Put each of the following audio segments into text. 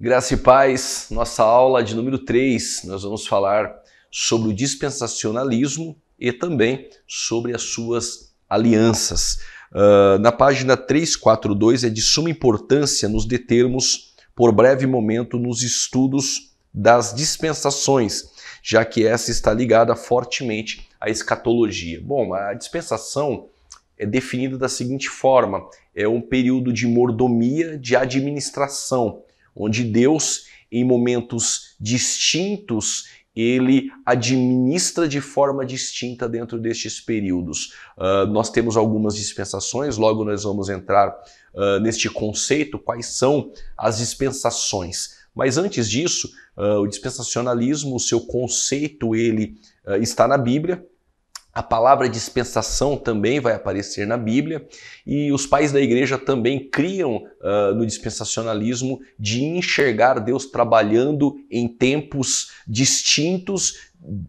Graça e paz, nossa aula de número 3, nós vamos falar sobre o dispensacionalismo e também sobre as suas alianças. Uh, na página 342 é de suma importância nos determos por breve momento nos estudos das dispensações, já que essa está ligada fortemente à escatologia. Bom, a dispensação é definida da seguinte forma: é um período de mordomia de administração onde Deus, em momentos distintos, ele administra de forma distinta dentro destes períodos. Uh, nós temos algumas dispensações, logo nós vamos entrar uh, neste conceito, quais são as dispensações. Mas antes disso, uh, o dispensacionalismo, o seu conceito, ele está na Bíblia, a palavra dispensação também vai aparecer na Bíblia e os pais da igreja também criam uh, no dispensacionalismo de enxergar Deus trabalhando em tempos distintos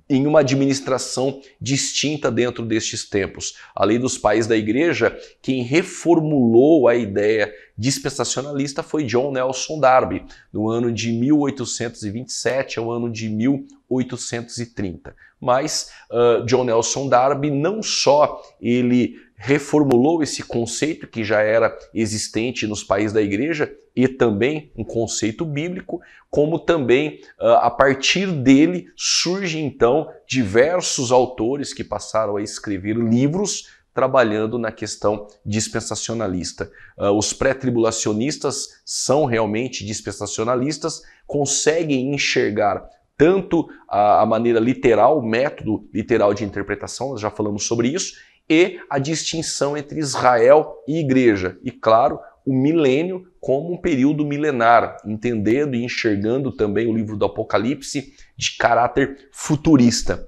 em uma administração distinta dentro destes tempos. A lei dos pais da igreja, quem reformulou a ideia dispensacionalista foi John Nelson Darby, no ano de 1827 ao ano de 1830. Mas uh, John Nelson Darby não só ele reformulou esse conceito que já era existente nos países da igreja e também um conceito bíblico, como também ah, a partir dele surgem então diversos autores que passaram a escrever livros trabalhando na questão dispensacionalista. Ah, os pré-tribulacionistas são realmente dispensacionalistas, conseguem enxergar tanto a, maneira literal, o método literal de interpretação, nós já falamos sobre isso, e a distinção entre Israel e igreja. E claro, o milênio como um período milenar, entendendo e enxergando também o livro do Apocalipse de caráter futurista.